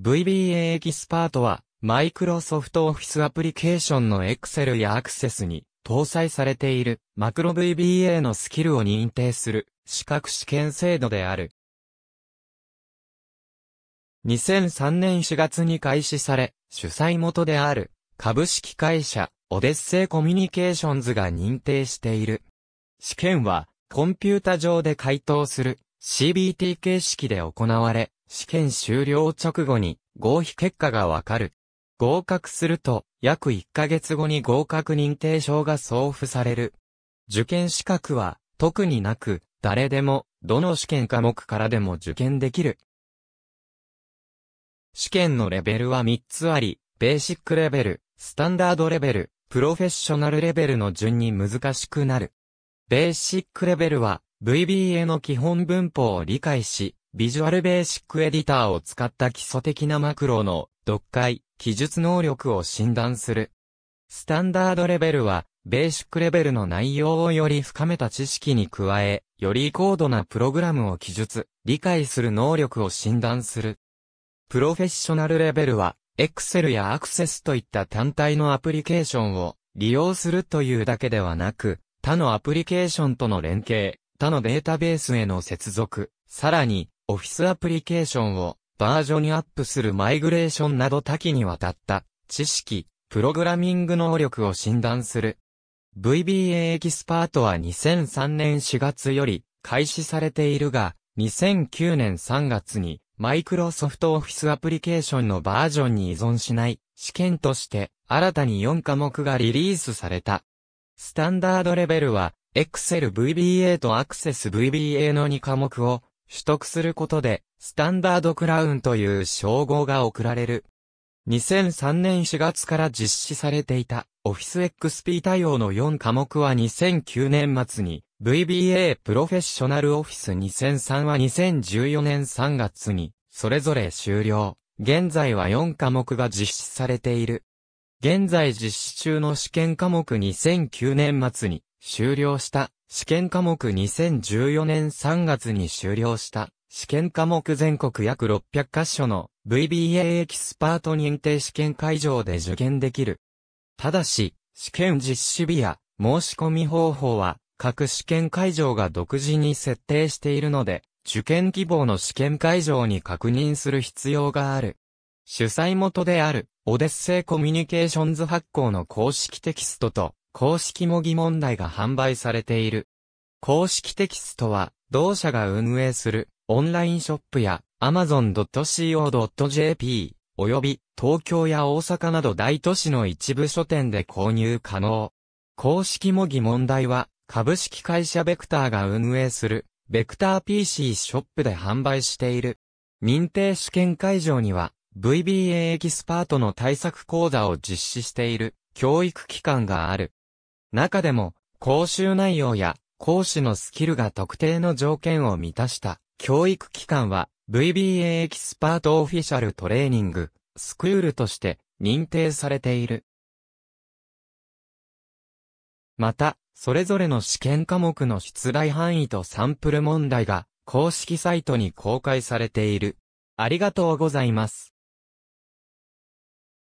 VBA エキスパートは、マイクロソフトオフィスアプリケーションの Excel やアクセスに搭載されているマクロ VBA のスキルを認定する資格試験制度である。2003年4月に開始され、主催元である株式会社オデッセイコミュニケーションズが認定している。試験はコンピュータ上で回答する CBT 形式で行われ、試験終了直後に合否結果がわかる。合格すると、約1ヶ月後に合格認定証が送付される。受験資格は、特になく、誰でも、どの試験科目からでも受験できる。試験のレベルは3つあり、ベーシックレベル、スタンダードレベル、プロフェッショナルレベルの順に難しくなる。ベーシックレベルは、VBA の基本文法を理解し、ビジュアルベーシックエディターを使った基礎的なマクロの読解、記述能力を診断する。スタンダードレベルは、ベーシックレベルの内容をより深めた知識に加え、より高度なプログラムを記述、理解する能力を診断する。プロフェッショナルレベルは、Excel や Access といった単体のアプリケーションを利用するというだけではなく、他のアプリケーションとの連携、他のデータベースへの接続、さらに、オフィスアプリケーションをバージョンにアップするマイグレーションなど多岐にわたった知識、プログラミング能力を診断する。VBA エキスパートは2003年4月より開始されているが、2009年3月にマイクロソフトオフィスアプリケーションのバージョンに依存しない試験として新たに4科目がリリースされた。スタンダードレベルは Excel VBA と Access VBA の2科目を取得することで、スタンダードクラウンという称号が贈られる。2003年4月から実施されていた、Office XP 対応の4科目は2009年末に、VBA プロフェッショナルオフィス2003は2014年3月に、それぞれ終了。現在は4科目が実施されている。現在実施中の試験科目2009年末に、終了した。試験科目2014年3月に終了した。試験科目全国約600箇所の VBA エキスパート認定試験会場で受験できる。ただし、試験実施日や申し込み方法は各試験会場が独自に設定しているので、受験希望の試験会場に確認する必要がある。主催元である、オデッセイコミュニケーションズ発行の公式テキストと、公式模擬問題が販売されている。公式テキストは、同社が運営するオンラインショップや amazon.co.jp 及び東京や大阪など大都市の一部書店で購入可能。公式模擬問題は株式会社ベクターが運営するベクター PC ショップで販売している。認定試験会場には VBA エキスパートの対策講座を実施している教育機関がある。中でも、講習内容や講師のスキルが特定の条件を満たした教育機関は VBA エキスパートオフィシャルトレーニングスクールとして認定されている。また、それぞれの試験科目の出題範囲とサンプル問題が公式サイトに公開されている。ありがとうございます。